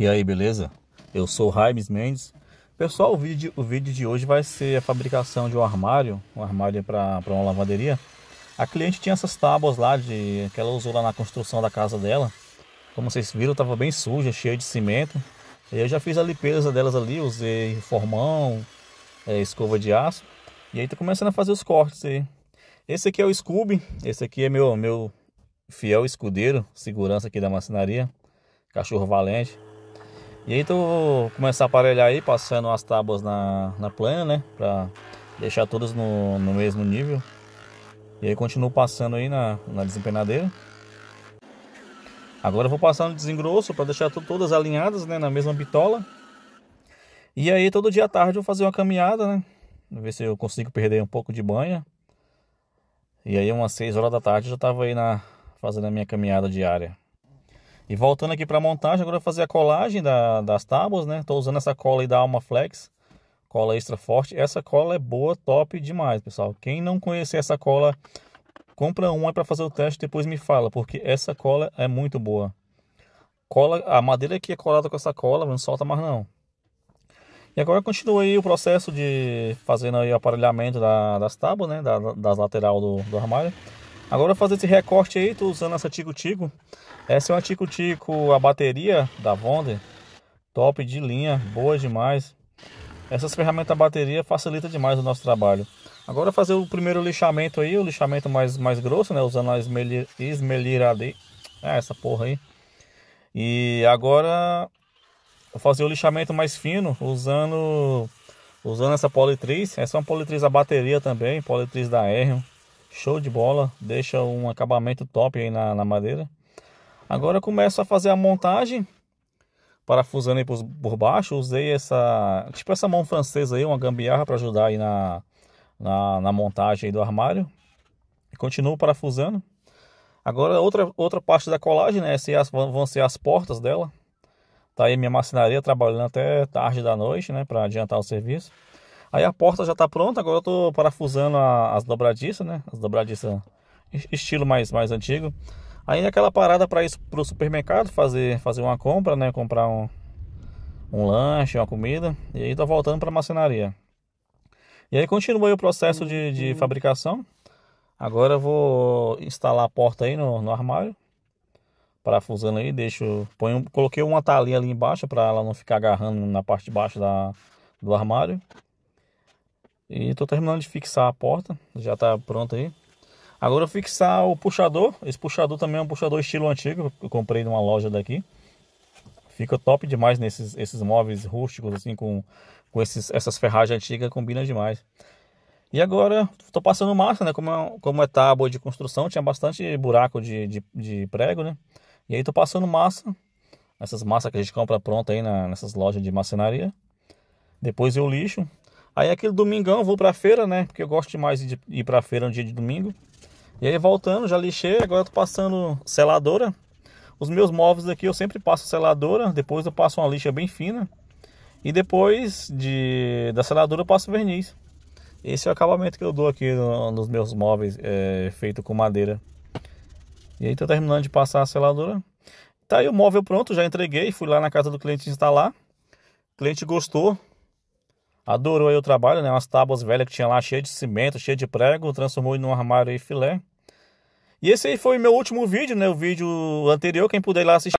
E aí, beleza? Eu sou Raimes Mendes. Pessoal, o vídeo, o vídeo de hoje vai ser a fabricação de um armário, um armário para uma lavanderia. A cliente tinha essas tábuas lá de que ela usou lá na construção da casa dela. Como vocês viram, estava bem suja, cheia de cimento. E eu já fiz a limpeza delas ali, usei formão, é, escova de aço. E aí tá começando a fazer os cortes aí. Esse aqui é o Scooby, esse aqui é meu meu fiel escudeiro, segurança aqui da maçonaria. cachorro valente. E aí tu começa a aparelhar aí, passando as tábuas na, na plana, né? Pra deixar todas no, no mesmo nível. E aí continuo passando aí na, na desempenadeira. Agora eu vou passar no desengrosso para deixar todas alinhadas né, na mesma bitola. E aí todo dia à tarde eu vou fazer uma caminhada, né? Ver se eu consigo perder um pouco de banha. E aí umas 6 horas da tarde eu já tava aí na, fazendo a minha caminhada diária. E voltando aqui para a montagem, agora eu vou fazer a colagem da, das tábuas, né? Estou usando essa cola aí da Alma Flex, cola extra forte. Essa cola é boa, top demais, pessoal. Quem não conhecer essa cola, compra uma para fazer o teste, depois me fala, porque essa cola é muito boa. Cola, a madeira aqui é colada com essa cola não solta mais não. E agora continua aí o processo de fazendo aí o aparelhamento da, das tábuas, né, da, das lateral do, do armário. Agora fazer esse recorte aí, tô usando essa tico-tico. Essa é uma tico-tico, a bateria da Vonder. Top de linha, boa demais. Essas ferramentas da bateria facilita demais o nosso trabalho. Agora fazer o primeiro lixamento aí, o lixamento mais, mais grosso, né? Usando a esmelir, esmelirade. É, ah, essa porra aí. E agora vou fazer o lixamento mais fino usando usando essa politriz. Essa é uma politriz a bateria também, politriz da erion Show de bola, deixa um acabamento top aí na, na madeira. Agora eu começo a fazer a montagem, parafusando aí por, por baixo. Usei essa, tipo essa mão francesa aí, uma gambiarra para ajudar aí na, na, na montagem do armário. E continuo parafusando. Agora outra, outra parte da colagem, né? As, vão ser as portas dela. Tá aí minha marcenaria trabalhando até tarde da noite, né? Para adiantar o serviço. Aí a porta já está pronta, agora eu estou parafusando a, as dobradiças, né? As dobradiças estilo mais, mais antigo. Aí aquela parada para ir para o supermercado fazer, fazer uma compra, né? Comprar um, um lanche, uma comida. E aí tá voltando para a macenaria. E aí continuei o processo de, de uhum. fabricação. Agora eu vou instalar a porta aí no, no armário. Parafusando aí, deixo. Ponho, coloquei uma talinha ali embaixo para ela não ficar agarrando na parte de baixo da, do armário. E tô terminando de fixar a porta, já tá pronto aí. Agora fixar o puxador, esse puxador também é um puxador estilo antigo, eu comprei numa loja daqui. Fica top demais nesses esses móveis rústicos assim com com esses, essas ferragens antigas, combina demais. E agora, tô passando massa, né? Como é, como é tábua de construção, tinha bastante buraco de, de, de prego, né? E aí tô passando massa, essas massas que a gente compra pronta aí na, nessas lojas de macenaria. Depois eu lixo, Aí aquele domingão vou pra feira, né? Porque eu gosto demais de ir pra feira no dia de domingo. E aí voltando, já lixei, agora eu tô passando seladora. Os meus móveis aqui eu sempre passo seladora, depois eu passo uma lixa bem fina. E depois de, da seladora eu passo verniz. Esse é o acabamento que eu dou aqui no, nos meus móveis, é, feito com madeira. E aí tô terminando de passar a seladora. Tá aí o móvel pronto, já entreguei, fui lá na casa do cliente instalar. O cliente gostou, Adorou aí o trabalho, né? Umas tábuas velhas que tinha lá, cheia de cimento, cheia de prego, transformou em um armário aí filé. E esse aí foi meu último vídeo, né? O vídeo anterior, quem puder ir lá assistir.